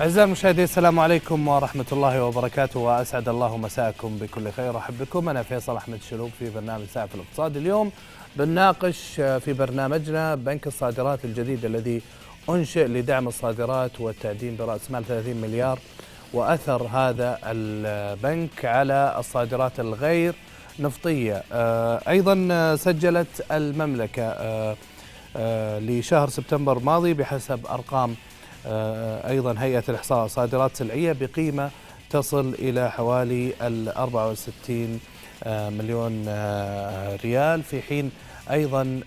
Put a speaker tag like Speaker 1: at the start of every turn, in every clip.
Speaker 1: أعزائي المشاهدين السلام عليكم ورحمة الله وبركاته وأسعد الله مساءكم بكل خير أحب بكم أنا فيصل أحمد شلوب في برنامج ساعة في الاقتصاد اليوم بنناقش في برنامجنا بنك الصادرات الجديد الذي أنشئ لدعم الصادرات والتعدين برأس مال 30 مليار وأثر هذا البنك على الصادرات الغير نفطية آه، أيضا سجلت المملكة آه، آه، لشهر سبتمبر الماضي بحسب أرقام آه، أيضا هيئة الإحصاء صادرات سلعية بقيمة تصل إلى حوالي ال 64 آه، مليون آه، ريال في حين أيضا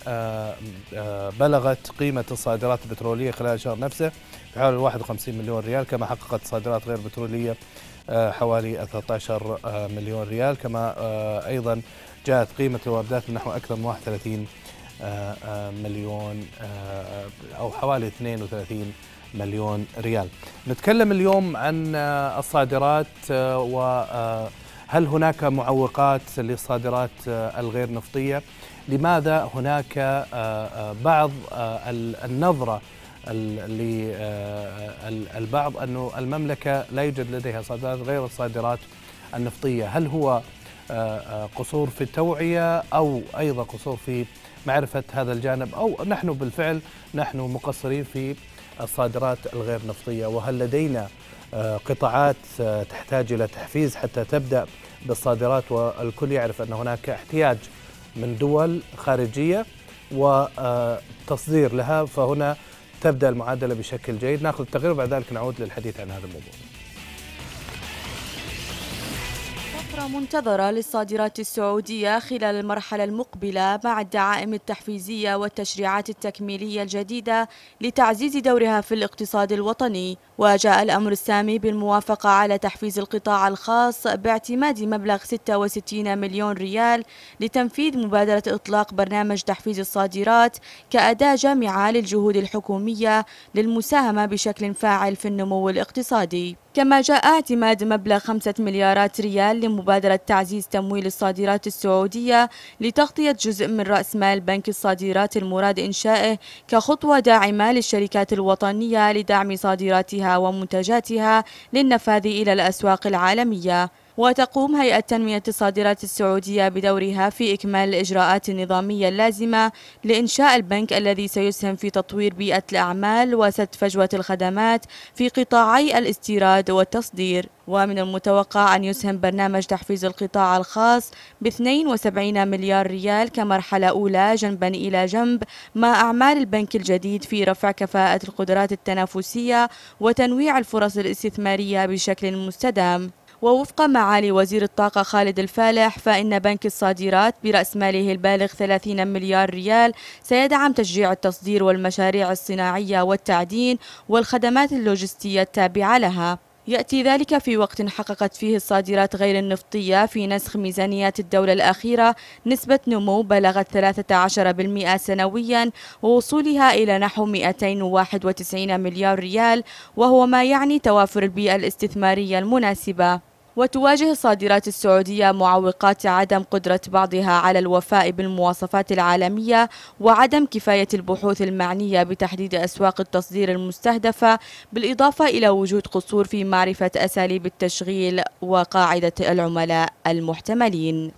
Speaker 1: بلغت قيمة الصادرات البترولية خلال الشهر نفسه بحوالي 51 مليون ريال كما حققت صادرات غير بترولية حوالي 13 مليون ريال كما أيضا جاءت قيمة الواردات بنحو أكثر من 31 مليون أو حوالي 32 مليون ريال نتكلم اليوم عن آه، الصادرات آه، وهل آه، هناك معوقات للصادرات الغير نفطية لماذا هناك بعض النظرة للبعض أن المملكة لا يوجد لديها صادرات غير الصادرات النفطية هل هو قصور في التوعية أو أيضا قصور في معرفة هذا الجانب أو نحن بالفعل نحن مقصرين في الصادرات الغير نفطية وهل لدينا آه، قطاعات آه، تحتاج إلى تحفيز حتى تبدأ بالصادرات والكل يعرف أن هناك احتياج من دول خارجية وتصدير آه، لها فهنا تبدأ المعادلة بشكل جيد ناخذ التغيير وبعد ذلك نعود للحديث عن هذا الموضوع
Speaker 2: أخرى منتظرة للصادرات السعودية خلال المرحلة المقبلة مع الدعائم التحفيزية والتشريعات التكميلية الجديدة لتعزيز دورها في الاقتصاد الوطني وجاء الأمر السامي بالموافقة على تحفيز القطاع الخاص باعتماد مبلغ 66 مليون ريال لتنفيذ مبادرة إطلاق برنامج تحفيز الصادرات كأداة جامعة للجهود الحكومية للمساهمة بشكل فاعل في النمو الاقتصادي كما جاء اعتماد مبلغ 5 مليارات ريال لمبادرة تعزيز تمويل الصادرات السعودية لتغطية جزء من رأس مال بنك الصادرات المراد إنشائه كخطوة داعمة للشركات الوطنية لدعم صادراتها ومنتجاتها للنفاذ إلى الأسواق العالمية وتقوم هيئة تنمية الصادرات السعودية بدورها في إكمال الإجراءات النظامية اللازمة لإنشاء البنك الذي سيسهم في تطوير بيئة الأعمال وسد فجوة الخدمات في قطاعي الاستيراد والتصدير ومن المتوقع أن يسهم برنامج تحفيز القطاع الخاص ب 72 مليار ريال كمرحلة أولى جنبا إلى جنب مع أعمال البنك الجديد في رفع كفاءة القدرات التنافسية وتنويع الفرص الاستثمارية بشكل مستدام ووفق معالي وزير الطاقة خالد الفالح فإن بنك الصادرات برأس ماله البالغ 30 مليار ريال سيدعم تشجيع التصدير والمشاريع الصناعية والتعدين والخدمات اللوجستية التابعة لها يأتي ذلك في وقت حققت فيه الصادرات غير النفطية في نسخ ميزانيات الدولة الأخيرة نسبة نمو بلغت 13% سنويا ووصولها إلى نحو 291 مليار ريال وهو ما يعني توافر البيئة الاستثمارية المناسبة وتواجه الصادرات السعودية معوقات عدم قدرة بعضها على الوفاء بالمواصفات العالمية وعدم كفاية البحوث المعنية بتحديد أسواق التصدير المستهدفة بالإضافة إلى وجود قصور في معرفة أساليب التشغيل وقاعدة العملاء المحتملين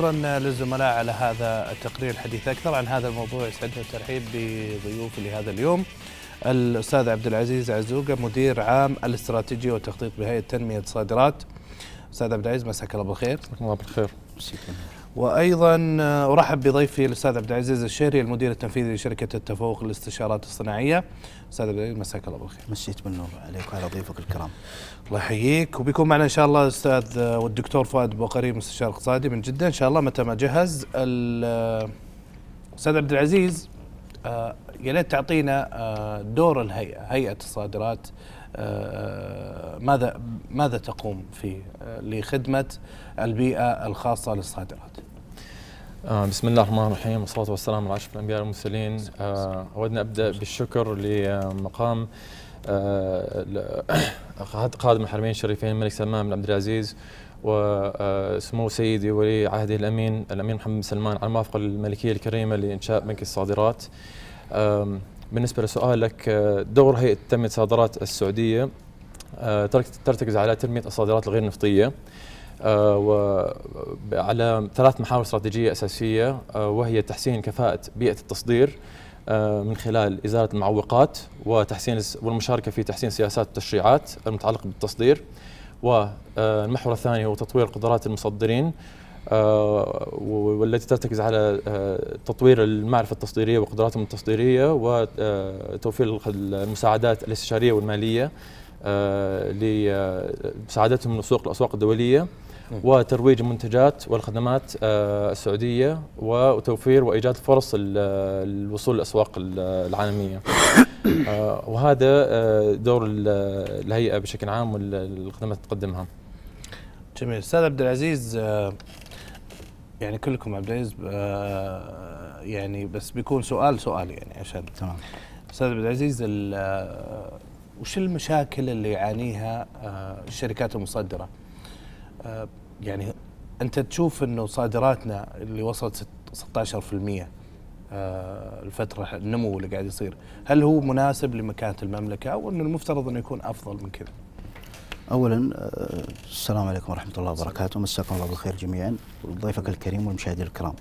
Speaker 1: شكرا للزملاء على هذا التقرير الحديث اكثر عن هذا الموضوع يسعدنا الترحيب بضيوفي لهذا اليوم الاستاذ عبد العزيز عزوقه مدير عام الاستراتيجيه والتخطيط بهيئه تنميه الصادرات استاذ عبد العزيز مساك الله بالخير
Speaker 3: مساك الله بالخير شكرا
Speaker 1: وايضا آه، ارحب بضيفي الاستاذ عبد العزيز الشهري المدير التنفيذي لشركه التفوق للاستشارات الصناعيه. استاذ عبد العزيز مساك الله بالخير. مسيت بالنور عليك وعلى ضيوفك الكرام. الله يحييك وبيكون معنا ان شاء الله الاستاذ آه، والدكتور فؤاد بوقري مستشار اقتصادي من جده ان شاء الله متى ما جهز. الاستاذ آه، عبد العزيز آه، يا يعني ريت تعطينا آه، دور الهيئه هيئه الصادرات آه، ماذا ماذا تقوم فيه لخدمه
Speaker 3: البيئه الخاصه للصادرات بسم الله الرحمن الرحيم والصلاة والسلام على أشرف الأنبياء والمرسلين أود أن أبدأ بالشكر لمقام قادم الحرمين الشريفين الملك سلمان بن عبد العزيز وسمو سيدي ولي عهده الامين الامين محمد بن سلمان على الموافقه الملكيه الكريمه لانشاء بنك الصادرات. بالنسبه لسؤالك دور هيئه تنميه الصادرات السعوديه أه، ترتكز على تنميه الصادرات الغير نفطيه. أه، وعلى ثلاث محاور استراتيجية أساسية أه، وهي تحسين كفاءة بيئة التصدير من خلال إزالة المعوقات وتحسين والمشاركة في تحسين سياسات التشريعات المتعلقة بالتصدير والمحور الثاني هو تطوير قدرات المصدرين آه، والتي ترتكز على آه، تطوير المعرفة التصديرية وقدراتهم التصديرية وتوفير آه، المساعدات الاستشارية والمالية لمساعدتهم للسوق الأسواق الدولية وترويج المنتجات والخدمات آه، السعوديه وتوفير وايجاد فرص الوصول للاسواق العالميه. آه، وهذا آه، دور الهيئه بشكل عام والخدمات تقدمها. جميل استاذ عبد العزيز
Speaker 1: يعني كلكم عبد العزيز يعني بس بيكون سؤال سؤال يعني عشان تمام استاذ عبد العزيز وش المشاكل اللي يعانيها الشركات المصدره يعني انت تشوف انه صادراتنا اللي وصلت 16% آه، الفتره النمو اللي قاعد يصير هل هو مناسب لمكانه المملكه او انه المفترض انه يكون افضل من كذا
Speaker 4: اولا آه، السلام عليكم ورحمه الله وبركاته مساكم الله بالخير جميعا وضيفك الكريم والمشاهدين الكرام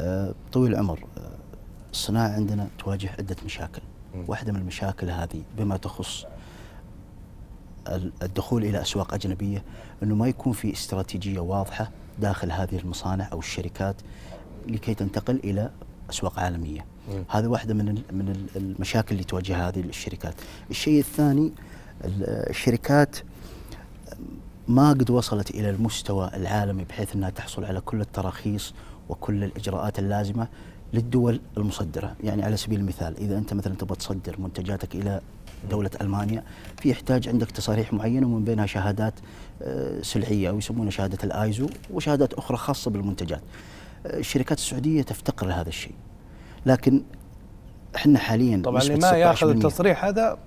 Speaker 4: آه، طويل العمر الصناعه عندنا تواجه عده مشاكل واحده من المشاكل هذه بما تخص الدخول الى اسواق اجنبيه انه ما يكون في استراتيجيه واضحه داخل هذه المصانع او الشركات لكي تنتقل الى اسواق عالميه. هذا واحده من من المشاكل اللي تواجهها هذه الشركات. الشيء الثاني الشركات ما قد وصلت الى المستوى العالمي بحيث انها تحصل على كل التراخيص وكل الاجراءات اللازمه للدول المصدره، يعني على سبيل المثال اذا انت مثلا تبغى تصدر منتجاتك الى دوله المانيا في يحتاج عندك تصاريح معينه ومن بينها شهادات آه، سلعيه ويسمونها شهاده الايزو وشهادات اخرى خاصه بالمنتجات. آه، الشركات السعوديه تفتقر لهذا الشيء. لكن احنا حاليا طبعا اللي ما ياخذ التصريح
Speaker 1: هذا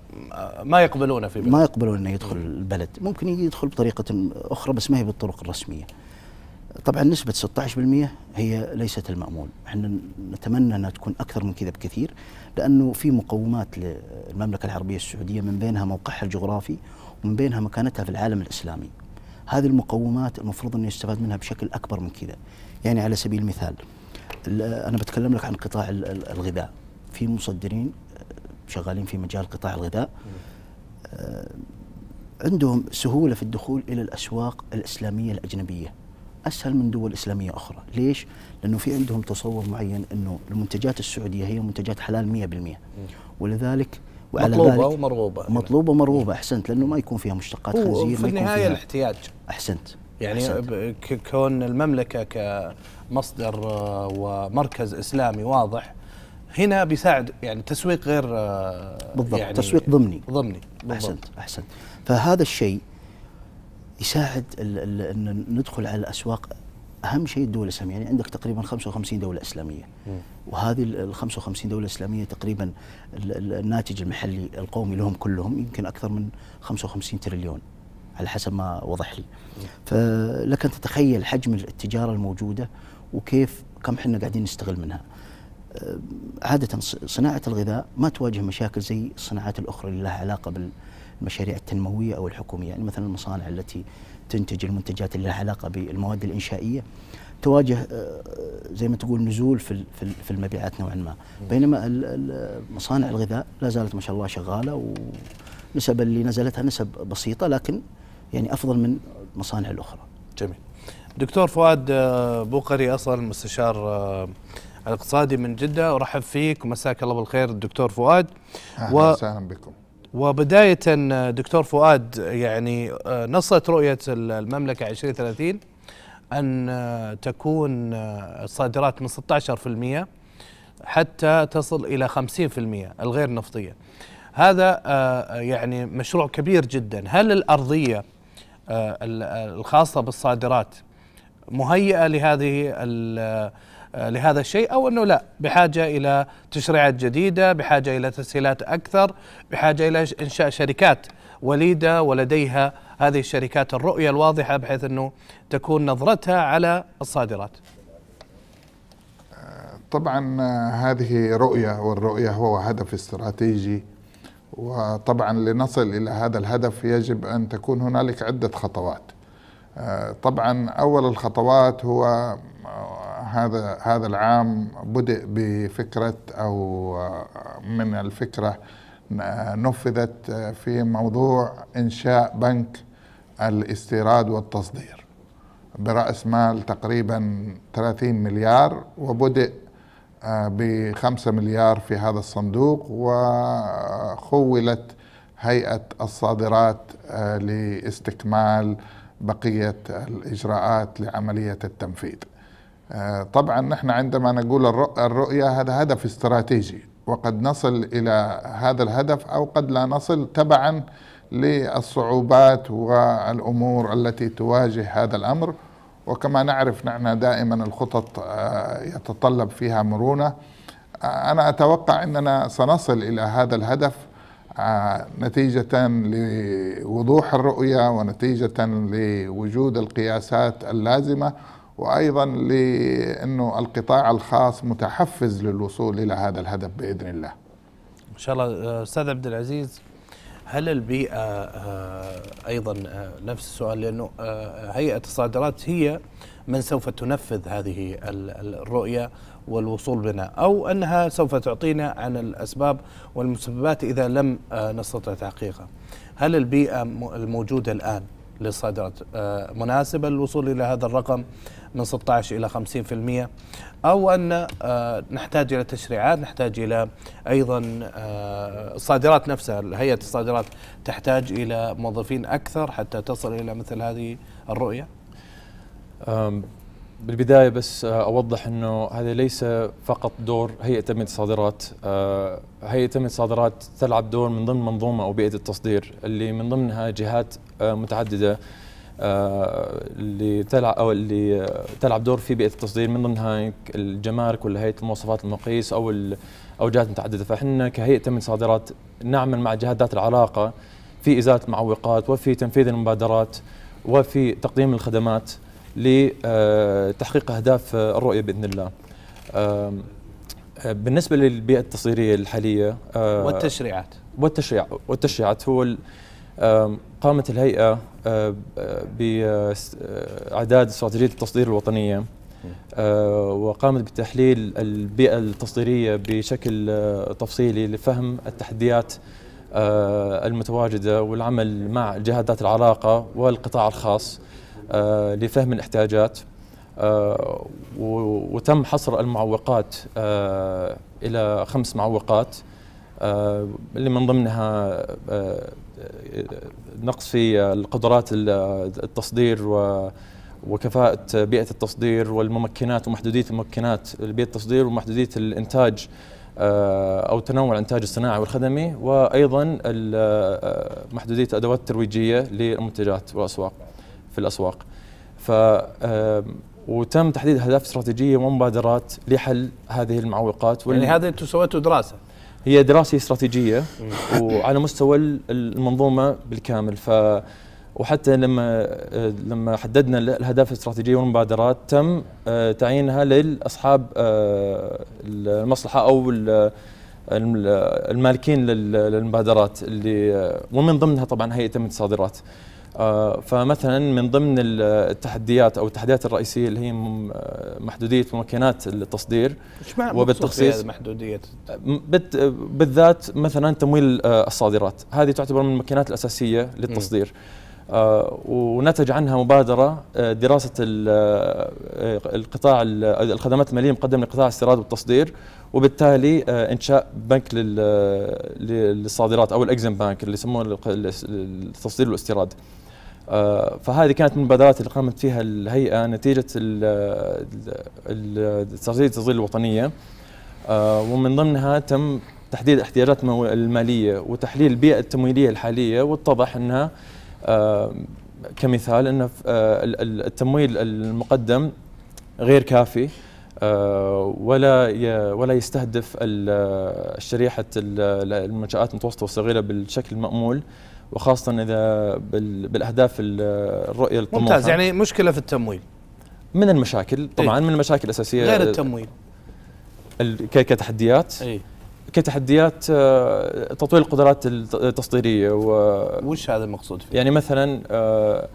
Speaker 1: ما يقبلونه في بلد. ما
Speaker 4: يقبلون انه يدخل البلد، ممكن يدخل بطريقه اخرى بس ما هي بالطرق الرسميه. طبعا نسبة 16% هي ليست المأمول، احنا نتمنى انها تكون أكثر من كذا بكثير، لأنه في مقومات للمملكة العربية السعودية من بينها موقعها الجغرافي ومن بينها مكانتها في العالم الإسلامي. هذه المقومات المفروض أن يستفاد منها بشكل أكبر من كذا يعني على سبيل المثال أنا بتكلم لك عن قطاع الغذاء في مصدرين شغالين في مجال قطاع الغذاء آه، عندهم سهولة في الدخول إلى الأسواق الإسلامية الأجنبية اسهل من دول اسلاميه اخرى، ليش؟ لانه في عندهم تصور معين انه المنتجات السعوديه هي منتجات حلال 100% ولذلك وعلى مطلوبة ذلك ومرغوبة مطلوبة ومرغوبة أحسنت لأنه ما يكون فيها مشتقات خنزير في النهاية الاحتياج أحسنت يعني
Speaker 1: أحسنت. كون المملكة كمصدر آه، ومركز إسلامي واضح هنا بيساعد يعني تسويق غير آه، بالضبط يعني تسويق ضمني ضمني بالضبط. أحسنت
Speaker 4: أحسنت فهذا الشيء يساعد ان ندخل على الاسواق اهم شيء الدول الاسلاميه يعني عندك تقريبا 55 دوله اسلاميه وهذه ال 55 دوله اسلاميه تقريبا الناتج المحلي القومي لهم كلهم يمكن اكثر من 55 تريليون على حسب ما وضح لي فلك ان تتخيل حجم التجاره الموجوده وكيف كم احنا قاعدين نستغل منها أه، عادة صناعة الغذاء ما تواجه مشاكل زي الصناعات الأخرى اللي لها علاقة بال المشاريع التنمويه او الحكوميه يعني مثلا المصانع التي تنتج المنتجات اللي لها علاقه بالمواد الانشائيه تواجه آه، زي ما تقول نزول في في المبيعات نوعا ما بينما مصانع الغذاء لا زالت ما شاء الله شغاله ونسب اللي نزلتها نسب بسيطه لكن يعني افضل من المصانع الاخرى
Speaker 1: جميل دكتور فؤاد آه، بوقري اصلا مستشار آه، الاقتصادي من جده ارحب فيك ومساك الله بالخير الدكتور فؤاد اهلا وسهلا بكم وبداية آه، دكتور فؤاد يعني آه، نصت رؤية المملكة 2030 أن آه، تكون الصادرات من 16% حتى تصل إلى 50% الغير نفطية هذا يعني مشروع كبير جدا هل الأرضية الخاصة بالصادرات مهيئة لهذه آه، لهذا الشيء او انه لا بحاجه الى تشريعات جديده، بحاجه الى تسهيلات اكثر، بحاجه الى انشاء شركات وليده ولديها هذه الشركات الرؤيه الواضحه بحيث انه تكون نظرتها على الصادرات.
Speaker 5: طبعا آه، هذه رؤيه والرؤيه هو هدف استراتيجي وطبعا لنصل الى هذا الهدف يجب ان تكون هنالك عده خطوات. آه، طبعا اول الخطوات هو هذا هذا العام بدأ بفكرة أو من الفكرة نفذت في موضوع إنشاء بنك الاستيراد والتصدير برأس مال تقريبا 30 مليار وبدأ آه، بخمسة مليار في هذا الصندوق وخولت هيئة الصادرات آه، لاستكمال بقية الإجراءات لعملية التنفيذ آه، طبعا نحن عندما نقول الرؤية هذا هدف استراتيجي وقد نصل إلى هذا الهدف أو قد لا نصل تبعا للصعوبات والأمور التي تواجه هذا الأمر وكما نعرف نحن دائما الخطط آه، يتطلب فيها مرونة آه، أنا أتوقع أننا سنصل إلى هذا الهدف نتيجة لوضوح الرؤية ونتيجة لوجود القياسات اللازمة وايضا لانه القطاع الخاص متحفز للوصول الى هذا الهدف باذن الله.
Speaker 1: ان شاء الله آه، استاذ عبد العزيز هل البيئه آه، ايضا آه، نفس السؤال لانه هيئه الصادرات هي من سوف تنفذ هذه الرؤيه والوصول بنا او انها سوف تعطينا عن الاسباب والمسببات اذا لم نستطع تحقيقها. هل البيئه الموجوده الان للصادرات آه، مناسبة للوصول إلى هذا الرقم من 16 إلى 50% أو أن آه، نحتاج إلى تشريعات نحتاج إلى أيضا آه، الصادرات نفسها هيئة الصادرات
Speaker 3: تحتاج إلى موظفين أكثر حتى تصل إلى مثل هذه الرؤية بالبداية بس آه، أوضح أنه هذا ليس فقط دور هيئة تنمية الصادرات آه، هيئة تنمية الصادرات تلعب دور من ضمن منظومة أو بيئة التصدير اللي من ضمنها جهات آه، متعددة اللي تلعب أو اللي تلعب دور في بيئة التصدير من ضمنها الجمارك ولا هيئة المواصفات المقيس أو أو جهات متعددة فإحنا كهيئة تنمية الصادرات نعمل مع جهات ذات العلاقة في إزالة المعوقات وفي تنفيذ المبادرات وفي تقديم الخدمات لتحقيق اهداف الرؤيه باذن الله. آه، بالنسبه للبيئه التصديريه الحاليه آه، والتشريعات والتشريع والتشريعات هو قامت الهيئه آه، باعداد استراتيجيه التصدير الوطنيه وقامت بتحليل البيئه التصديريه بشكل تفصيلي لفهم التحديات المتواجده والعمل مع جهات العلاقه والقطاع الخاص آه، لفهم الاحتياجات آه، وتم حصر المعوقات آه، إلى خمس معوقات اللي من ضمنها نقص في القدرات التصدير و وكفاءة بيئة التصدير والممكنات ومحدودية الممكنات لبيئة التصدير ومحدودية الإنتاج أو تنوع الإنتاج الصناعي والخدمي وأيضا محدودية الأدوات الترويجية للمنتجات والأسواق. في الاسواق. ف وتم تحديد اهداف استراتيجيه ومبادرات لحل هذه المعوقات يعني هذا انتم سويتوا دراسه هي دراسه استراتيجيه وعلى مستوى المنظومه بالكامل ف وحتى لما لما حددنا الاهداف الاستراتيجيه والمبادرات تم آه، تعيينها لاصحاب آه، المصلحه او المالكين للمبادرات اللي آه، ومن ضمنها طبعا هيئه التصادرات آه، فمثلا من ضمن التحديات او التحديات الرئيسيه اللي هي آه، محدوديه ممكنات التصدير وبالتخصيص محدوديه بالذات مثلا تمويل آه، الصادرات هذه تعتبر من الممكنات الاساسيه للتصدير ونتج عنها مبادره دراسه القطاع الخدمات الماليه مقدمه لقطاع الاستيراد والتصدير وبالتالي آه، انشاء بنك آه، للصادرات او الاكزم بانك اللي يسمونه التصدير والاستيراد آه، فهذه كانت من المبادرات اللي قامت فيها الهيئه نتيجه التسجيل التصدير الوطنيه ومن ضمنها تم تحديد احتياجات الماليه وتحليل البيئه التمويليه الحاليه واتضح انها كمثال ان التمويل المقدم غير كافي آه، ولا ولا يستهدف الشريحة المنشات المتوسطه والصغيره بالشكل المامول وخاصه اذا بالاهداف الرؤيه الطموحه ممتاز يعني
Speaker 1: مشكله في التمويل
Speaker 3: من المشاكل إيه. طبعا إيه؟ من المشاكل الاساسيه غير التمويل كتحديات إيه؟ كتحديات آه، تطوير القدرات التصديريه و وش هذا المقصود فيه؟ يعني مثلا آه،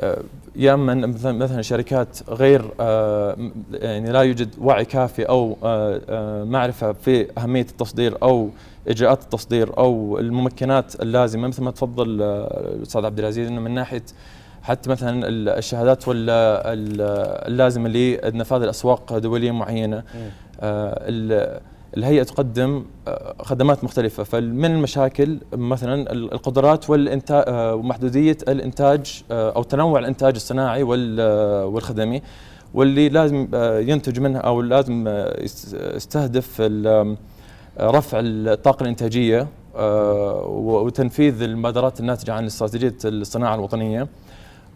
Speaker 3: آه، يا من مثلا شركات غير آه، يعني لا يوجد وعي كافي او آه، معرفه في اهميه التصدير او اجراءات التصدير او الممكنات اللازمه مثل ما تفضل الاستاذ عبد العزيز انه من ناحيه حتى مثلا الشهادات ولا اللازمه لنفاذ الاسواق دوليه معينه الهيئه تقدم آه، خدمات مختلفه فمن المشاكل مثلا القدرات والانتاج آه، ومحدوديه الانتاج آه، او تنوع الانتاج الصناعي والخدمي واللي لازم ينتج منها او لازم يستهدف رفع الطاقه الانتاجيه وتنفيذ المبادرات الناتجه عن استراتيجيه الصناعه الوطنيه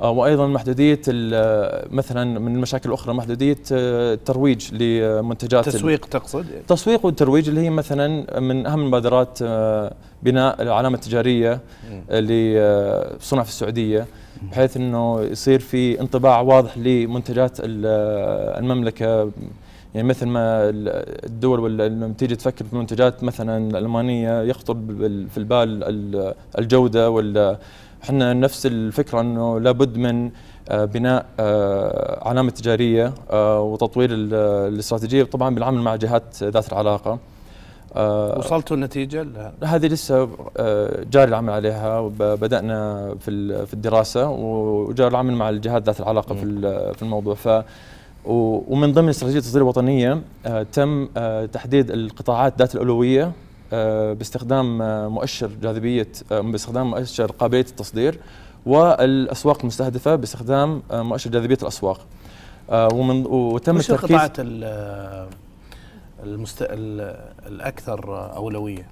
Speaker 3: آه، وايضا محدوديه آه، مثلا من المشاكل الاخرى محدوديه آه، الترويج لمنتجات تسويق تقصد التسويق والترويج اللي هي مثلا من اهم المبادرات بناء العلامه التجاريه اللي صنع في السعوديه بحيث انه يصير في انطباع واضح لمنتجات المملكه يعني مثل ما الدول لما تيجي تفكر في منتجات مثلا الالمانيه يخطر في البال الجوده ولا احنا نفس الفكره انه لابد من آه، بناء آه، علامه تجاريه آه، وتطوير الاستراتيجيه طبعا بالعمل مع جهات ذات العلاقه وصلتوا النتيجة هذه لسه جاري العمل عليها وبدأنا في في الدراسة وجار العمل مع الجهات ذات العلاقة في في الموضوع ف ومن ضمن استراتيجية التصدير الوطنية تم تحديد القطاعات ذات الأولوية آه، باستخدام آه، مؤشر جاذبيه آه، باستخدام مؤشر قابليه التصدير والاسواق المستهدفه باستخدام مؤشر جاذبيه الاسواق ومن وتم التركيز القطاعات
Speaker 1: المست... الاكثر اولويه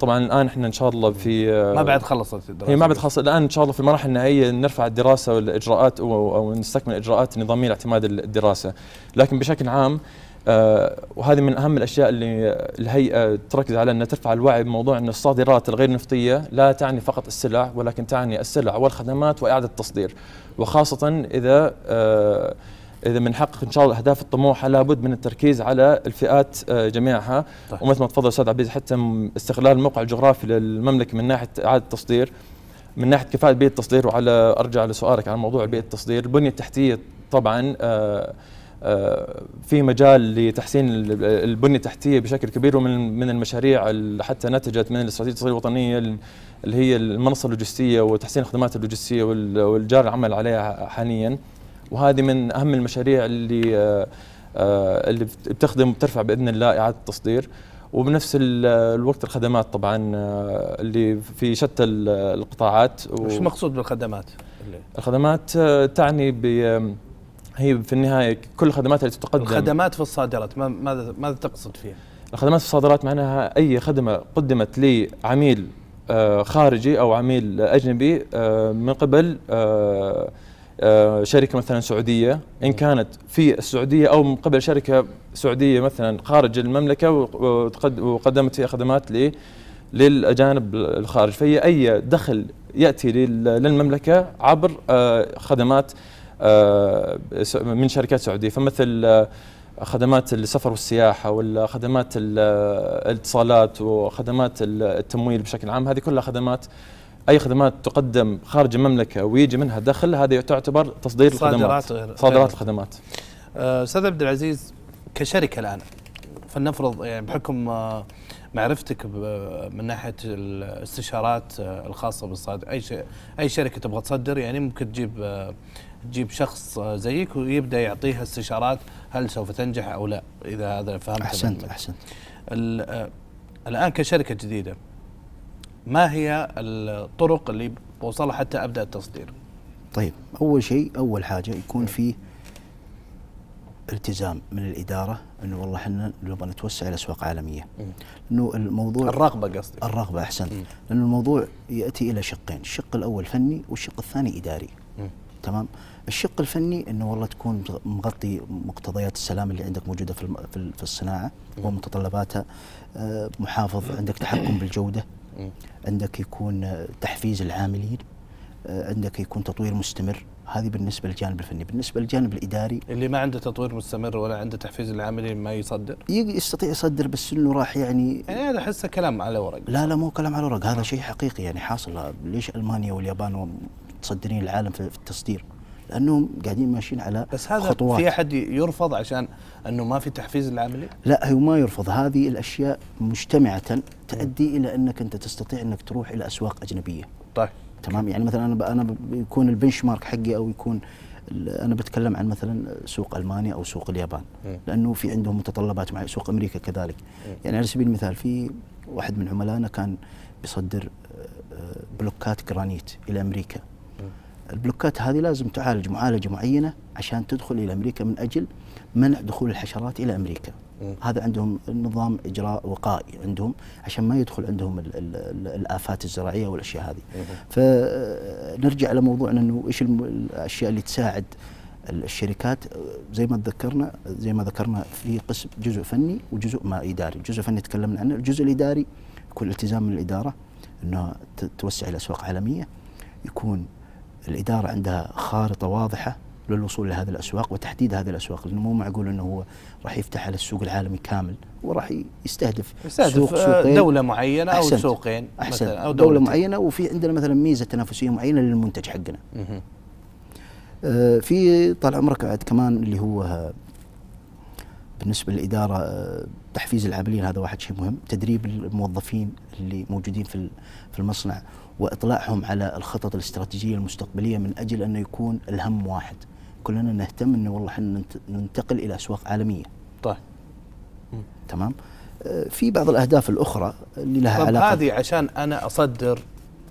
Speaker 3: طبعا الان احنا ان شاء الله في ما بعد خلصت الدراسه هي ما بعد خلصت الان ان شاء الله في المراحل النهائيه نرفع الدراسه والاجراءات او, نستكمل الاجراءات النظاميه لاعتماد الدراسه لكن بشكل عام آه، وهذه من اهم الاشياء اللي الهيئه تركز على انها ترفع الوعي بموضوع ان الصادرات الغير نفطيه لا تعني فقط السلع ولكن تعني السلع والخدمات واعاده التصدير وخاصه اذا آه، اذا بنحقق ان شاء الله الاهداف الطموحه لابد من التركيز على الفئات آه، جميعها طيب. ومثل ما تفضل استاذ عبيد حتى استغلال الموقع الجغرافي للمملكه من ناحيه اعاده التصدير من ناحيه كفاءه بيئه التصدير وعلى ارجع لسؤالك على موضوع بيئه التصدير البنيه التحتيه طبعا آه في مجال لتحسين البنيه التحتيه بشكل كبير ومن من المشاريع اللي حتى نتجت من الاستراتيجيه التصوير الوطنيه اللي هي المنصه اللوجستيه وتحسين الخدمات اللوجستيه والجار العمل عليها حاليا وهذه من اهم المشاريع اللي آه، آه، اللي بتخدم وبترفع باذن الله اعاده التصدير وبنفس الوقت الخدمات طبعا آه، اللي في شتى القطاعات وش مقصود بالخدمات؟ الخدمات تعني ب هي في النهايه كل الخدمات التي تقدم الخدمات
Speaker 1: في الصادرات ماذا ماذا تقصد فيها؟
Speaker 3: الخدمات في الصادرات معناها اي خدمه قدمت لعميل آه، خارجي او عميل اجنبي آه، من قبل آه، شركه مثلا سعوديه ان كانت في السعوديه او من قبل شركه سعوديه مثلا خارج المملكه وقدمت فيها خدمات لي للاجانب الخارج فهي اي دخل ياتي للمملكه عبر خدمات آه، من شركات سعوديه فمثل آه، خدمات السفر والسياحه ولا خدمات آه، الاتصالات وخدمات التمويل بشكل عام هذه كلها خدمات اي خدمات تقدم خارج المملكه ويجي منها دخل هذه تعتبر تصدير الخدمات صادرات صادرات الخدمات
Speaker 1: استاذ عبد العزيز كشركه الان فلنفرض يعني بحكم معرفتك من ناحيه الاستشارات الخاصه بالصادر اي اي شركه تبغى تصدر يعني ممكن تجيب تجيب شخص زيك ويبدا يعطيها استشارات هل سوف تنجح او لا اذا هذا فهمت احسنت احسنت آه، الان كشركه جديده ما هي الطرق اللي بوصلها حتى ابدا التصدير؟
Speaker 4: طيب اول شيء اول حاجه يكون في التزام من الاداره انه والله احنا نبغى نتوسع الى اسواق عالميه. انه الموضوع الرغبه قصدي الرغبه احسنت لانه الموضوع ياتي الى شقين، الشق الاول فني والشق الثاني اداري. تمام الشق الفني انه والله تكون مغطي مقتضيات السلام اللي عندك موجوده في في الصناعه ومتطلباتها آه، محافظ عندك تحكم بالجوده عندك يكون تحفيز العاملين آه، عندك يكون تطوير مستمر هذه بالنسبة للجانب الفني، بالنسبة للجانب الإداري
Speaker 1: اللي ما عنده تطوير مستمر ولا عنده تحفيز العاملين ما يصدر؟ يستطيع يصدر بس انه راح يعني يعني هذا احسه كلام على ورق لا لا مو كلام على ورق، هذا شيء حقيقي يعني
Speaker 4: حاصل ليش المانيا واليابان متصدرين العالم في التصدير لانهم قاعدين ماشيين على بس هذا خطوات. في
Speaker 1: احد يرفض عشان انه ما في تحفيز للعمليه؟
Speaker 4: لا هو ما يرفض هذه الاشياء مجتمعه تؤدي الى انك انت تستطيع انك تروح الى اسواق اجنبيه. طيب تمام يعني مثلا انا انا بيكون البنش مارك حقي او يكون انا بتكلم عن مثلا سوق المانيا او سوق اليابان م. لانه في عندهم متطلبات مع سوق امريكا كذلك م. يعني على سبيل المثال في واحد من عملائنا كان بيصدر آه، آه، بلوكات جرانيت الى امريكا البلوكات هذه لازم تعالج معالجه معينه عشان تدخل الى امريكا من اجل منع دخول الحشرات الى امريكا. م. هذا عندهم نظام اجراء وقائي عندهم عشان ما يدخل عندهم الـ الـ الـ الافات الزراعيه والاشياء هذه. م. فنرجع لموضوعنا انه ايش الاشياء اللي تساعد الشركات زي ما تذكرنا زي ما ذكرنا في قسم جزء فني وجزء ما اداري، الجزء الفني تكلمنا عنه، الجزء الاداري يكون التزام من الاداره أنه توسع الى اسواق عالميه يكون الإدارة عندها خارطة واضحة للوصول لهذه الأسواق وتحديد هذه الأسواق لأنه مو معقول أنه هو راح يفتح على السوق العالمي كامل وراح يستهدف, يستهدف سوق آه، سوقين دولة معينة أو أحسنت سوقين أحسنت مثلا أو دولة, دولة معينة وفي عندنا مثلا ميزة تنافسية معينة للمنتج حقنا آه في طال عمرك عاد كمان اللي هو بالنسبه للاداره آه، تحفيز العاملين هذا واحد شيء مهم تدريب الموظفين اللي موجودين في في المصنع واطلاعهم على الخطط الاستراتيجيه المستقبليه من اجل انه يكون الهم واحد كلنا نهتم انه والله احنا ننتقل الى اسواق عالميه طيب تمام آه، في بعض الاهداف الاخرى اللي لها طب علاقه هذه
Speaker 1: عشان انا اصدر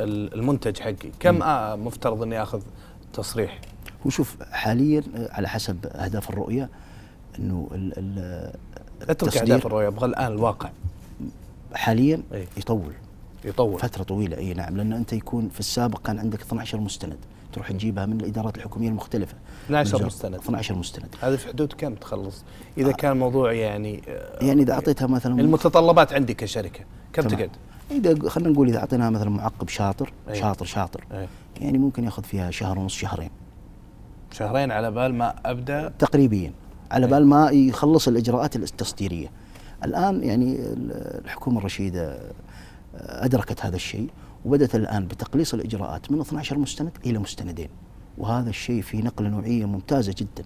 Speaker 1: المنتج حقي كم آه مفترض اني اخذ تصريح
Speaker 4: وشوف حاليا آه، على حسب اهداف الرؤيه انه اترك اهداف الرؤيه ابغى الان الواقع حاليا ايه؟ يطول يطول فتره طويله اي نعم لانه انت يكون في السابق كان عندك 12 مستند تروح تجيبها من الادارات الحكوميه المختلفه
Speaker 1: 12 مستند 12 مستند هذا في حدود كم تخلص اذا آه كان موضوع يعني آه يعني اذا اعطيتها مثلا يعني المتطلبات عندي كشركه كم تقعد
Speaker 4: اذا خلينا نقول اذا اعطيناها مثلا معقب شاطر أيه. شاطر شاطر أيه. يعني ممكن ياخذ فيها شهر ونص شهرين
Speaker 1: شهرين على بال ما ابدا
Speaker 4: تقريبيا على بال ما يخلص الاجراءات التصديريه الان يعني الحكومه الرشيده أدركت هذا الشيء وبدأت الآن بتقليص الإجراءات من 12 مستند إلى مستندين وهذا الشيء فيه نقلة نوعية ممتازة جدا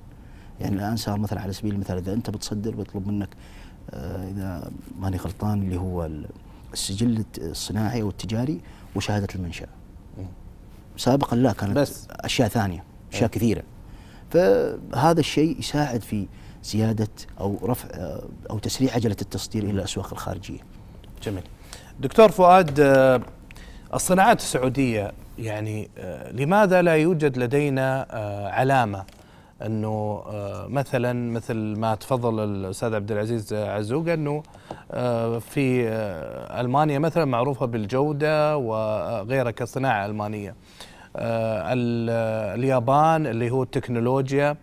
Speaker 4: يعني الآن صار مثلا على سبيل المثال إذا أنت بتصدر بيطلب منك آه، إذا ماني غلطان اللي هو السجل الصناعي والتجاري وشهادة المنشأ سابقا لا كانت بس. أشياء ثانية أشياء إيه. كثيرة فهذا الشيء يساعد في زيادة أو رفع آه، أو تسريع عجلة التصدير
Speaker 1: إلى الأسواق الخارجية جميل دكتور فؤاد آه، الصناعات السعودية يعني آه، لماذا لا يوجد لدينا آه، علامة انه مثلا مثل ما تفضل الاستاذ عبد العزيز عزوق انه في المانيا مثلا معروفه بالجوده وغيرها كصناعه المانيه اليابان اللي هو التكنولوجيا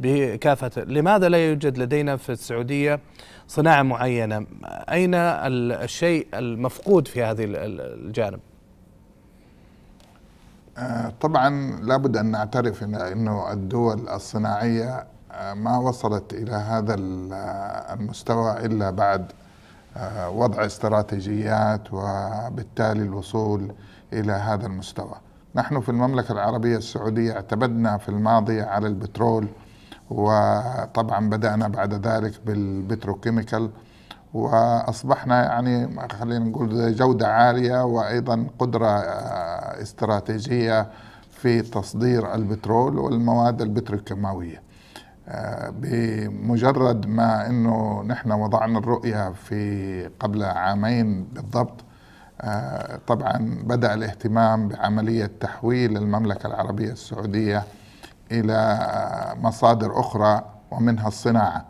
Speaker 1: بكافة لماذا لا يوجد لدينا في السعودية صناعة معينة أين الشيء المفقود في هذه الجانب
Speaker 5: آه، طبعا لابد أن نعترف أنه الدول الصناعية آه، ما وصلت إلى هذا المستوى إلا بعد آه، وضع استراتيجيات وبالتالي الوصول إلى هذا المستوى نحن في المملكة العربية السعودية اعتمدنا في الماضي على البترول وطبعا بدأنا بعد ذلك بالبتروكيميكال وأصبحنا يعني خلينا نقول جودة عالية وأيضا قدرة آه، استراتيجية في تصدير البترول والمواد البتروكيماوية آه، بمجرد ما أنه نحن وضعنا الرؤية في قبل عامين بالضبط آه، طبعا بدأ الاهتمام بعملية تحويل المملكة العربية السعودية الى مصادر اخرى ومنها الصناعه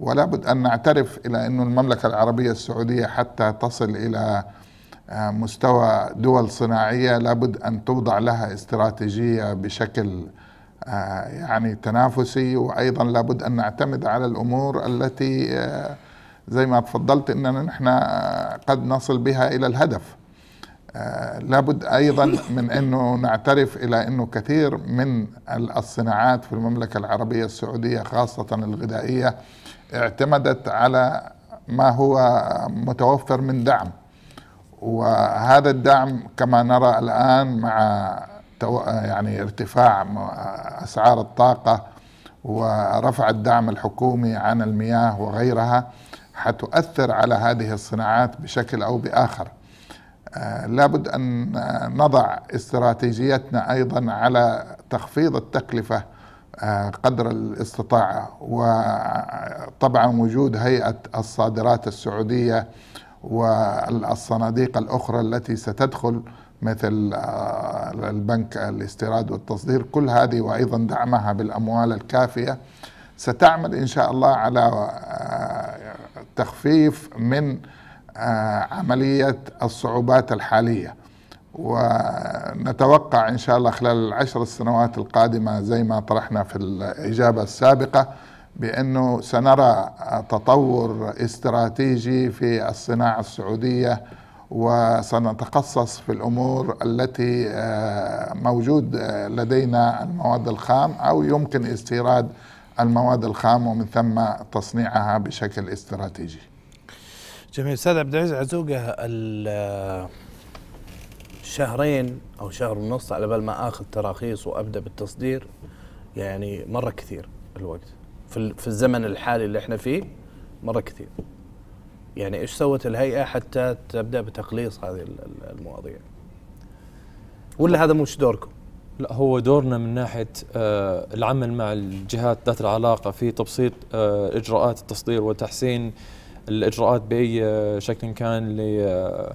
Speaker 5: ولا بد ان نعترف الى ان المملكه العربيه السعوديه حتى تصل الى آه، مستوى دول صناعيه لابد ان توضع لها استراتيجيه بشكل آه، يعني تنافسي وايضا لابد ان نعتمد على الامور التي آه، زي ما تفضلت اننا نحن قد نصل بها الى الهدف آه، لابد ايضا من انه نعترف الى انه كثير من الصناعات في المملكه العربيه السعوديه خاصه الغذائيه اعتمدت على ما هو متوفر من دعم وهذا الدعم كما نرى الان مع يعني ارتفاع اسعار الطاقه ورفع الدعم الحكومي عن المياه وغيرها حتؤثر على هذه الصناعات بشكل او باخر لابد ان نضع استراتيجيتنا ايضا على تخفيض التكلفه آه، قدر الاستطاعه وطبعا وجود هيئه الصادرات السعوديه والصناديق الاخرى التي ستدخل مثل آه، البنك الاستيراد والتصدير كل هذه وايضا دعمها بالاموال الكافيه ستعمل ان شاء الله على آه، تخفيف من عملية الصعوبات الحالية ونتوقع إن شاء الله خلال العشر السنوات القادمة زي ما طرحنا في الإجابة السابقة بأنه سنرى تطور استراتيجي في الصناعة السعودية وسنتخصص في الأمور التي آه، موجود آه، لدينا المواد الخام أو يمكن استيراد المواد الخام ومن ثم تصنيعها بشكل استراتيجي
Speaker 1: جميل استاذ عبد العزيز عزوقه الشهرين او شهر ونص على بال ما اخذ تراخيص وابدا بالتصدير يعني مره كثير الوقت في في الزمن الحالي اللي احنا فيه مره كثير يعني ايش سوت الهيئه حتى تبدا بتقليص هذه المواضيع
Speaker 3: ولا هذا مش دوركم لا هو دورنا من ناحيه آه، العمل مع الجهات ذات العلاقه في تبسيط آه، اجراءات التصدير وتحسين الاجراءات باي آه، شكل كان ل آه،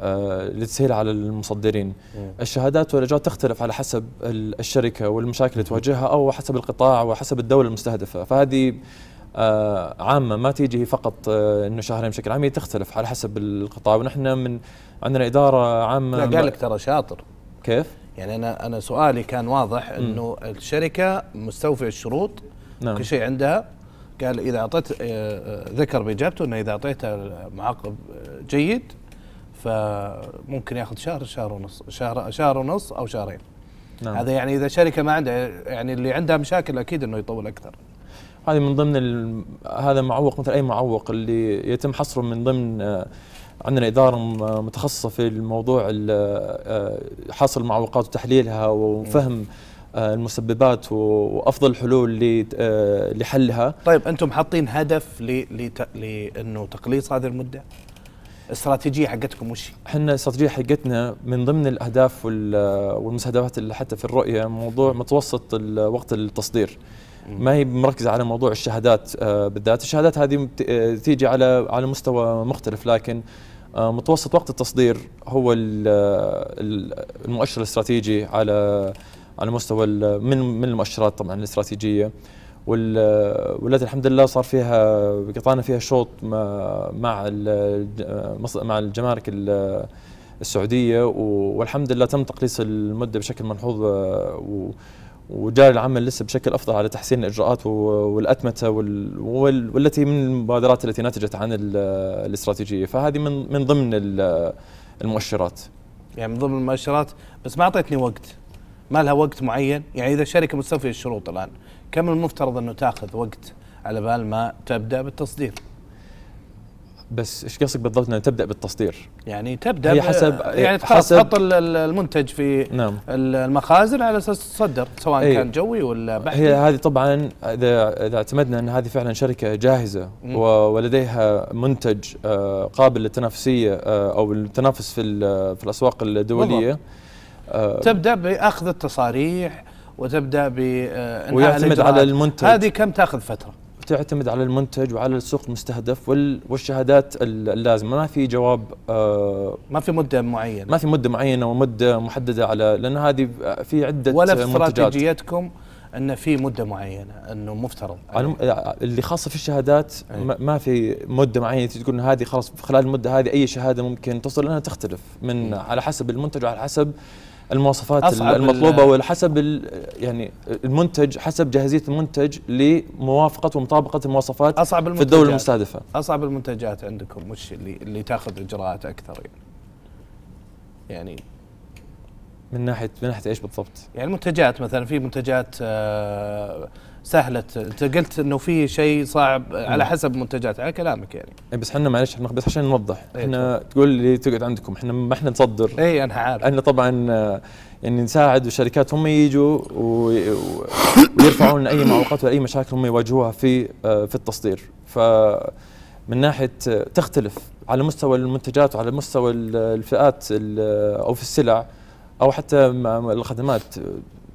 Speaker 3: آه، لتسهيل على المصدرين مم. الشهادات والاجراءات تختلف على حسب الشركه والمشاكل اللي تواجهها او حسب القطاع وحسب الدوله المستهدفه فهذه عامه ما تيجي فقط انه شهرين بشكل عام هي تختلف على حسب القطاع ونحن من عندنا اداره عامه لا قال لك
Speaker 1: ترى شاطر كيف؟ يعني انا انا سؤالي كان واضح انه الشركه مستوفيه الشروط نعم. كل شيء عندها قال اذا اعطيت آه، آه، ذكر باجابته انه اذا اعطيته معاقب آه، جيد فممكن ياخذ شهر شهر ونص شهر شهر ونص او شهرين نعم. هذا يعني اذا شركه ما عندها يعني اللي عندها مشاكل اكيد انه يطول اكثر
Speaker 3: هذه من ضمن هذا معوق مثل اي معوق اللي يتم حصره من ضمن عندنا إدارة متخصصة في الموضوع حصر المعوقات وتحليلها وفهم مم. آه، المسببات وافضل حلول آه، لحلها
Speaker 1: طيب انتم حاطين هدف لانه تقليص هذه المده
Speaker 3: الاستراتيجيه حقتكم وش احنا الاستراتيجيه حقتنا من ضمن الاهداف والمستهدفات اللي حتى في الرؤيه موضوع متوسط وقت التصدير ما هي مركزه على موضوع الشهادات آه، بالذات الشهادات هذه تيجي على على مستوى مختلف لكن متوسط وقت التصدير هو المؤشر الاستراتيجي على على مستوى من من المؤشرات طبعا الاستراتيجيه والتي الحمد لله صار فيها قطعنا فيها شوط مع مع الجمارك السعوديه والحمد لله تم تقليص المده بشكل ملحوظ آه، وجاري العمل لسه بشكل افضل على تحسين الاجراءات والاتمته والتي من المبادرات التي نتجت عن الاستراتيجيه فهذه من من ضمن المؤشرات يعني من ضمن المؤشرات
Speaker 1: بس ما اعطيتني وقت ما لها وقت معين يعني اذا الشركه مستوفيه الشروط الان كم المفترض انه تاخذ وقت على بال ما تبدا بالتصدير
Speaker 3: بس ايش قصدك بالضبط انها تبدا بالتصدير؟
Speaker 1: يعني تبدا هي حسب يعني خلاص تحط المنتج في نعم المخازن على اساس تصدر سواء ايه كان جوي ولا بحري هي هذه
Speaker 3: طبعا اذا اذا اعتمدنا ان هذه فعلا شركه جاهزه ولديها منتج آه، قابل للتنافسيه آه، او التنافس في في الاسواق الدوليه بالضبط. آه،
Speaker 1: تبدا باخذ التصاريح وتبدا ب آه، ويعتمد على المنتج هذه كم
Speaker 3: تاخذ فتره؟ تعتمد على المنتج وعلى السوق المستهدف والشهادات اللازمه ما في جواب آه ما في مده معينه ما في مده معينه ومده محدده على لان هذه في عده ولا في استراتيجيتكم
Speaker 1: ان في مده معينه انه مفترض
Speaker 3: اللي خاصه في الشهادات إيه. ما في مده معينه تقول هذه خلاص خلال المده هذه اي شهاده ممكن تصل لانها تختلف من إيه. على حسب المنتج وعلى حسب المواصفات المطلوبه والحسب يعني المنتج حسب جاهزيه المنتج لموافقه ومطابقه المواصفات أصعب في الدوله المستهدفه
Speaker 1: اصعب المنتجات عندكم وش اللي اللي تاخذ اجراءات اكثر يعني, يعني
Speaker 3: من ناحيه من ناحيه ايش بالضبط؟
Speaker 1: يعني المنتجات مثلا في منتجات آه سهله انت قلت انه في شيء صعب على حسب منتجات على كلامك يعني
Speaker 3: اي بس احنا معلش احنا بس عشان نوضح إيه، احنا ايه تقول لي تقعد عندكم احنا ما احنا نصدر اي انا عارف احنا طبعا يعني نساعد الشركات هم يجوا ويرفعون لنا اي معوقات ولا اي مشاكل هم يواجهوها في آه، في التصدير ف من ناحيه آه، تختلف على مستوى المنتجات وعلى مستوى الفئات او في السلع او حتى الخدمات آه،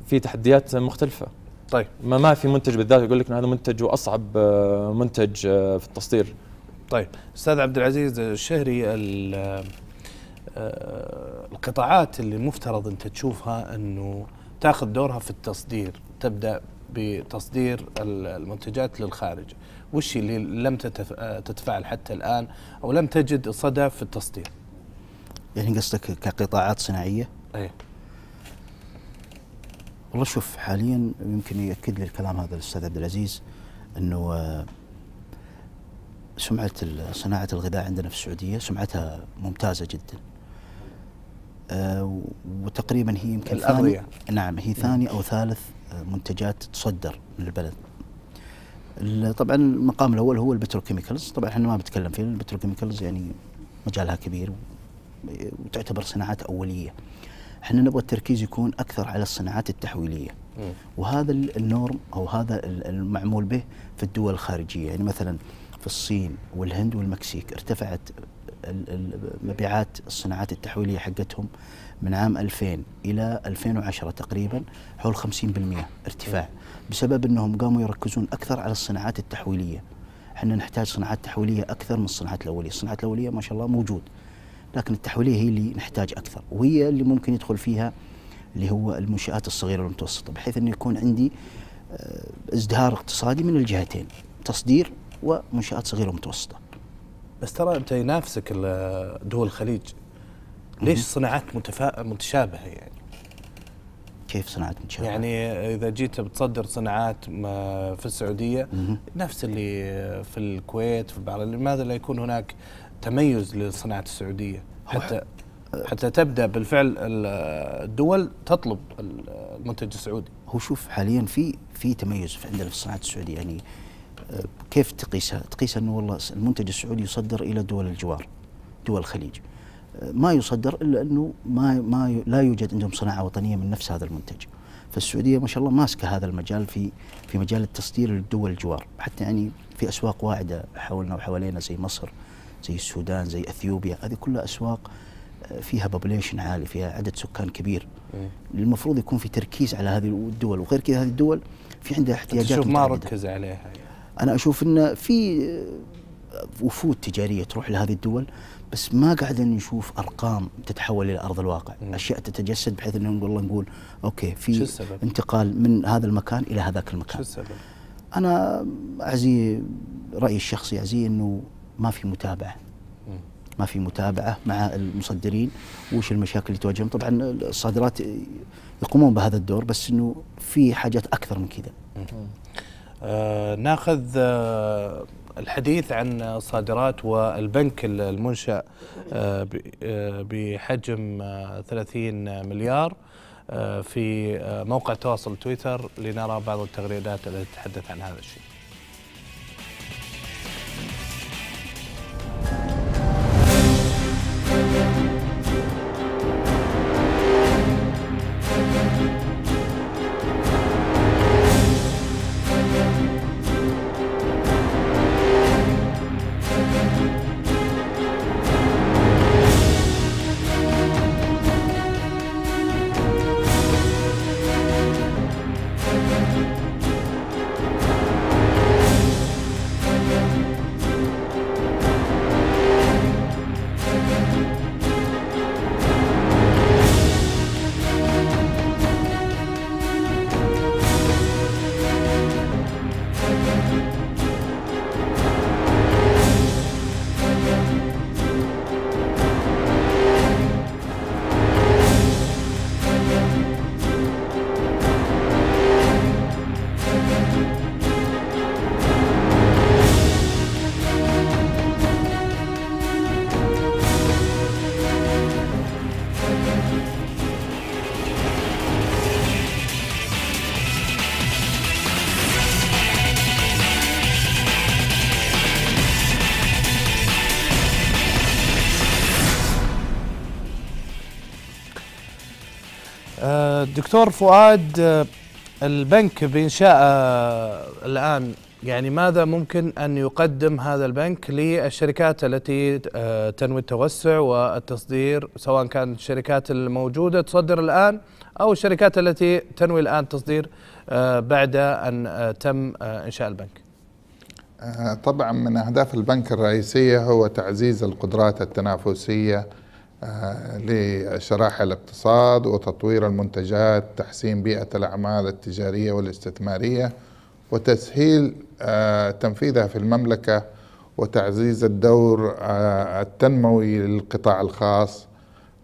Speaker 3: في تحديات مختلفه طيب ما, ما في منتج بالذات يقول لك انه هذا منتج واصعب آه، منتج آه، في التصدير طيب استاذ عبد العزيز الشهري آه، القطاعات اللي مفترض
Speaker 1: انت تشوفها انه تاخذ دورها في التصدير تبدا بتصدير المنتجات للخارج وش اللي لم تتفعل حتى الان او لم تجد صدى في التصدير
Speaker 4: يعني قصدك كقطاعات صناعيه ايه والله شوف حاليا يمكن ياكد لي الكلام هذا الاستاذ عبد العزيز انه آه، سمعه صناعه الغذاء عندنا في السعوديه سمعتها ممتازه جدا. آه، وتقريبا هي يمكن ثاني نعم هي ثاني او ثالث آه، منتجات تصدر من البلد. طبعا المقام الاول هو البتروكيميكلز، طبعا احنا ما بنتكلم فيه البتروكيميكلز يعني مجالها كبير وتعتبر صناعات اوليه. احنا نبغى التركيز يكون اكثر على الصناعات التحويليه وهذا النورم او هذا المعمول به في الدول الخارجيه يعني مثلا في الصين والهند والمكسيك ارتفعت مبيعات الصناعات التحويليه حقتهم من عام 2000 الى 2010 تقريبا حول 50% ارتفاع بسبب انهم قاموا يركزون اكثر على الصناعات التحويليه احنا نحتاج صناعات تحويليه اكثر من الصناعات الاوليه، الصناعات الاوليه ما شاء الله موجود لكن التحويليه هي اللي نحتاج اكثر وهي اللي ممكن يدخل فيها اللي هو المنشات الصغيره والمتوسطه بحيث انه يكون عندي آه، ازدهار
Speaker 1: اقتصادي من الجهتين تصدير ومنشات صغيره ومتوسطه. بس ترى انت ينافسك دول الخليج ليش صناعات متفا... متشابهه يعني؟ كيف صناعات متشابهه؟ يعني آه، اذا جيت بتصدر صناعات في السعوديه نفس اللي في الكويت في بعض لماذا لا يكون هناك تميز للصناعه السعوديه أه. حتى حتى تبدا بالفعل الدول تطلب المنتج السعودي هو شوف حاليا في في تميز في عندنا في
Speaker 4: الصناعه السعوديه يعني أه، كيف تقيسها؟ تقيسها انه والله المنتج السعودي يصدر الى دول الجوار دول الخليج أه، ما يصدر الا انه ما ما لا يوجد عندهم صناعه وطنيه من نفس هذا المنتج. فالسعوديه ما شاء الله ماسكه هذا المجال في في مجال التصدير للدول الجوار، حتى يعني في اسواق واعده حولنا وحوالينا زي مصر زي السودان زي اثيوبيا هذه كلها اسواق آه، فيها بوبليشن عالي فيها عدد سكان كبير إيه. المفروض يكون في تركيز على هذه الدول وغير كذا هذه الدول في عندها احتياجات ما
Speaker 1: ركز عليها يعني.
Speaker 4: انا اشوف انه في آه، وفود تجاريه تروح لهذه الدول بس ما قاعد نشوف ارقام تتحول الى ارض الواقع، م. إيه. اشياء تتجسد بحيث انه والله نقول اوكي في انتقال من هذا المكان الى هذاك المكان. شو السبب؟ انا اعزي رايي الشخصي اعزي انه ما في متابعه ما في متابعه مع المصدرين وش المشاكل اللي تواجههم طبعا الصادرات يقومون بهذا الدور بس انه في حاجات اكثر من كذا
Speaker 1: آه ناخذ آه الحديث عن الصادرات والبنك المنشأ آه, آه، بحجم 30 آه، مليار آه، في موقع تواصل تويتر لنرى بعض التغريدات التي تتحدث عن هذا الشيء آه، دكتور فؤاد آه، البنك بإنشاء آه، الآن يعني ماذا ممكن أن يقدم هذا البنك للشركات التي تنوي التوسع والتصدير سواء كان الشركات الموجودة تصدر الآن أو الشركات التي تنوي الآن تصدير بعد أن تم إنشاء البنك
Speaker 5: طبعا من أهداف البنك الرئيسية هو تعزيز القدرات التنافسية آه، لشراح الاقتصاد وتطوير المنتجات تحسين بيئة الأعمال التجارية والاستثمارية وتسهيل آه، تنفيذها في المملكة وتعزيز الدور آه، التنموي للقطاع الخاص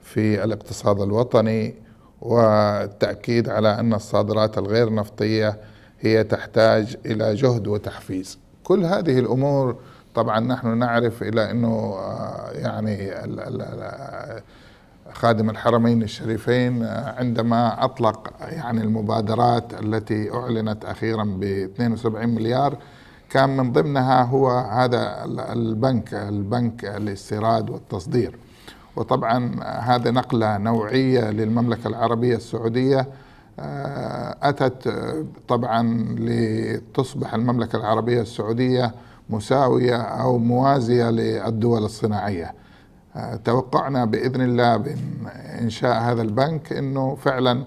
Speaker 5: في الاقتصاد الوطني والتأكيد على أن الصادرات الغير نفطية هي تحتاج إلى جهد وتحفيز كل هذه الأمور طبعا نحن نعرف الى انه آه، يعني خادم الحرمين الشريفين آه، عندما اطلق يعني المبادرات التي اعلنت اخيرا ب 72 مليار كان من ضمنها هو هذا البنك البنك الاستيراد والتصدير وطبعا آه، هذا نقله نوعيه للمملكه العربيه السعوديه اتت طبعا لتصبح المملكه العربيه السعوديه مساوية أو موازية للدول الصناعية آه، توقعنا بإذن الله بإنشاء هذا البنك أنه فعلا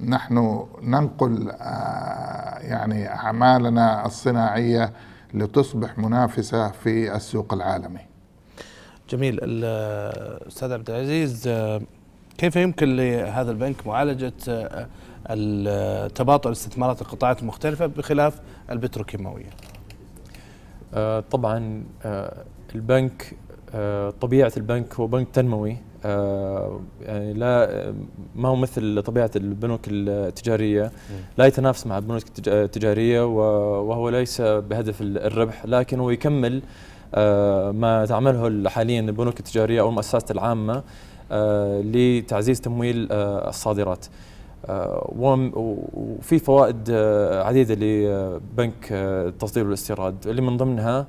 Speaker 5: نحن ننقل آه، يعني أعمالنا الصناعية لتصبح منافسة في السوق العالمي
Speaker 1: جميل الأستاذ عبد العزيز آه، كيف يمكن لهذا البنك معالجة تباطؤ الاستثمارات القطاعات المختلفة بخلاف
Speaker 3: البتروكيماوية آه، طبعا آه، البنك آه، طبيعة البنك هو بنك تنموي يعني لا ما هو مثل طبيعة البنوك التجارية لا يتنافس مع البنوك التجارية وهو ليس بهدف الربح لكن هو يكمل ما تعمله حاليا البنوك التجارية أو المؤسسات العامة لتعزيز تمويل الصادرات آه، وفي فوائد آه، عديده لبنك التصدير آه، والاستيراد اللي من ضمنها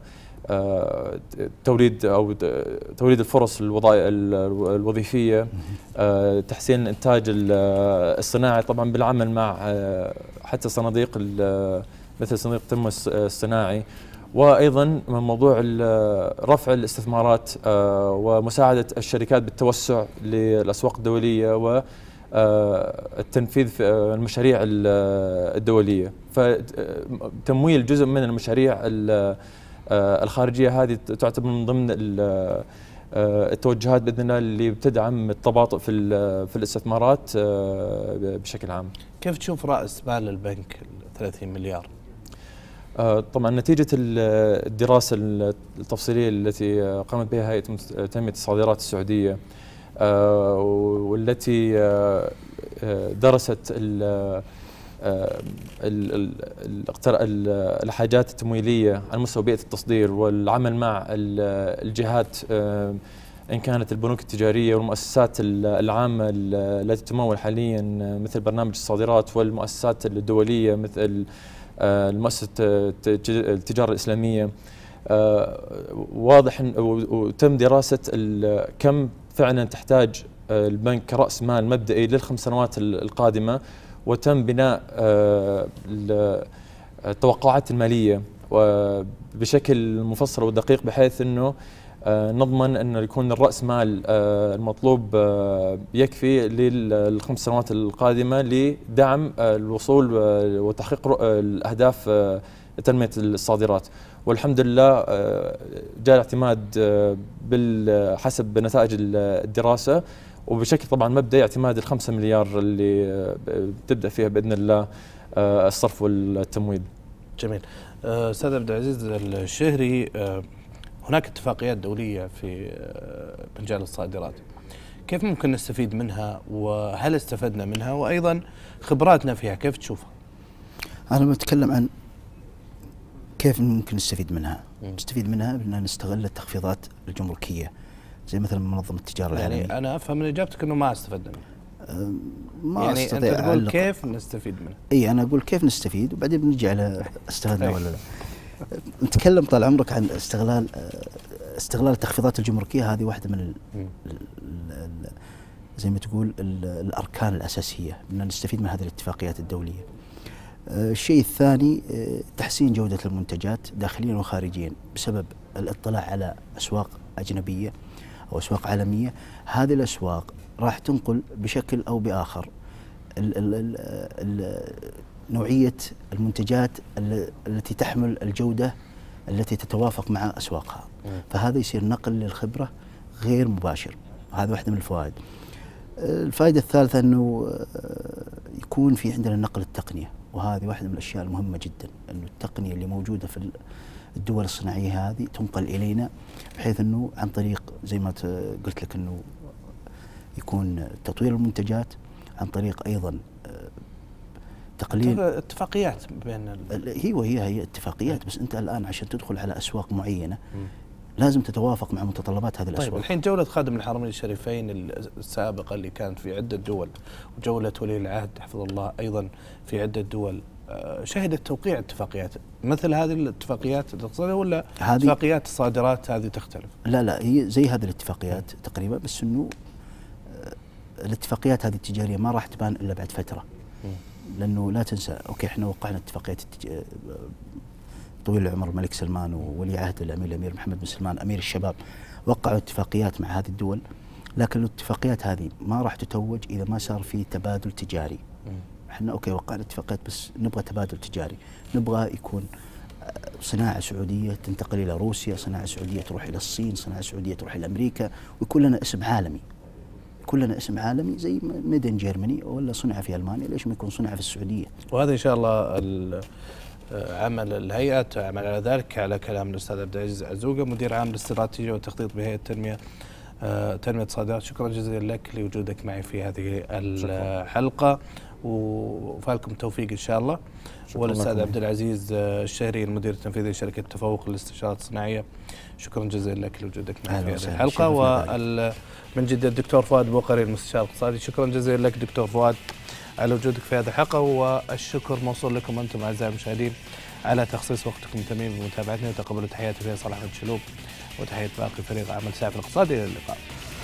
Speaker 3: توليد او توليد الفرص الوظيفيه تحسين الانتاج الصناعي طبعا بالعمل مع حتى صناديق مثل صندوق تموس الصناعي وايضا من موضوع رفع الاستثمارات ومساعده الشركات بالتوسع للاسواق الدوليه و آه، التنفيذ في آه، المشاريع آه، الدوليه فتمويل جزء من المشاريع الخارجيه هذه تعتبر من ضمن التوجهات باذن الله اللي بتدعم التباطؤ في في الاستثمارات بشكل عام.
Speaker 1: كيف تشوف راس مال البنك 30 مليار؟
Speaker 3: طبعا نتيجة الدراسة التفصيلية التي قامت بها هيئة تنمية الصادرات السعودية آه، والتي آه، آه، درست الحاجات التمويليه على مستوى بيئه التصدير والعمل مع الجهات ان كانت البنوك التجاريه والمؤسسات العامه التي تمول حاليا مثل برنامج الصادرات والمؤسسات الدوليه مثل المؤسسه التجاره الاسلاميه واضح وتم دراسه كم فعلا تحتاج آه، البنك رأس مال مبدئي للخمس سنوات القادمة وتم بناء آه، التوقعات المالية بشكل مفصل ودقيق بحيث أنه آه، نضمن أنه يكون الرأس مال المطلوب يكفي للخمس سنوات القادمة لدعم الوصول وتحقيق الاهداف تنمية الصادرات والحمد لله آه، جاء الاعتماد آه، حسب نتائج الدراسه وبشكل طبعا مبدئي اعتماد ال مليار اللي بتبدا آه، فيها باذن الله الصرف والتمويل. جميل.
Speaker 1: استاذ عبد العزيز الشهري هناك اتفاقيات دوليه في مجال الصادرات. كيف ممكن نستفيد منها وهل استفدنا منها وايضا خبراتنا فيها كيف تشوفها؟
Speaker 4: انا بتكلم عن كيف ممكن نستفيد منها؟ مم. نستفيد منها بان نستغل التخفيضات الجمركيه زي مثلا منظمه التجاره يعني العالميه.
Speaker 1: يعني انا افهم من اجابتك انه ما استفدنا منها. ما يعني استطيع انت تقول كيف نستفيد منها؟
Speaker 4: اي انا اقول كيف نستفيد وبعدين بنجي على استفدنا طيب. ولا لا. نتكلم طال عمرك عن استغلال استغلال التخفيضات الجمركيه هذه واحده من الـ الـ زي ما تقول الاركان الاساسيه ان نستفيد من هذه الاتفاقيات الدوليه. آه، الشيء الثاني آه، تحسين جودة المنتجات داخليا وخارجيا بسبب الاطلاع على أسواق أجنبية أو أسواق عالمية هذه الأسواق راح تنقل بشكل أو بآخر الـ الـ الـ نوعية المنتجات التي تحمل الجودة التي تتوافق مع أسواقها فهذا يصير نقل للخبرة غير مباشر هذا واحدة من الفوائد آه، الفائدة الثالثة أنه يكون في عندنا نقل التقنية وهذه واحدة من الأشياء المهمة جدا أنه التقنية اللي موجودة في الدول الصناعية هذه تنقل إلينا بحيث أنه عن طريق زي ما قلت لك أنه يكون تطوير المنتجات عن طريق أيضا آه، تقليل
Speaker 1: اتفاقيات بين ال... هي
Speaker 4: وهي هي اتفاقيات
Speaker 1: إيه. بس انت الان عشان تدخل على اسواق معينه
Speaker 4: لازم تتوافق مع متطلبات هذه طيب، الاسواق. طيب الحين
Speaker 1: جوله خادم الحرمين الشريفين السابقه اللي كانت في عده دول وجوله ولي العهد حفظه الله ايضا في عده دول آه، شهدت توقيع اتفاقيات مثل هذه الاتفاقيات تقصد ولا هذه اتفاقيات الصادرات هذه تختلف؟
Speaker 4: لا لا هي زي هذه الاتفاقيات تقريبا بس انه آه، الاتفاقيات هذه التجاريه ما راح تبان الا بعد فتره. لانه لا تنسى اوكي احنا وقعنا اتفاقيات آه، طويل العمر الملك سلمان وولي عهد الامير الامير محمد بن سلمان امير الشباب وقعوا اتفاقيات مع هذه الدول لكن الاتفاقيات هذه ما راح تتوج اذا ما صار في تبادل تجاري احنا اوكي وقعنا اتفاقيات بس نبغى تبادل تجاري نبغى يكون آه، صناعه سعوديه تنتقل الى روسيا صناعه سعوديه تروح الى الصين صناعه سعوديه تروح الى امريكا ويكون لنا اسم عالمي كلنا اسم عالمي زي ميدن جيرماني ولا صنع في المانيا ليش ما يكون صنع في السعوديه
Speaker 1: وهذا ان شاء الله عمل الهيئة تعمل على ذلك على كلام الأستاذ عبد العزيز عزوقة مدير عام الاستراتيجية والتخطيط بهيئة التنمية تنمية آه، الصادرات شكرا جزيلا لك لوجودك معي في هذه الحلقة وفالكم التوفيق إن شاء الله والأستاذ عبد العزيز آه، الشهري المدير التنفيذي لشركة تفوق للاستشارات الصناعية شكرا جزيلا لك لوجودك معي في هذه الحلقة ومن جدة الدكتور فؤاد بوقري المستشار الاقتصادي شكرا جزيلا لك دكتور فؤاد على وجودك في هذه الحلقة والشكر موصول لكم أنتم أعزائي المشاهدين على تخصيص وقتكم الثمين بمتابعتنا وتقبلوا تحياتي فيصل صلاح الشلوب وتحية باقي فريق عمل ساعة الاقتصادي إلى اللقاء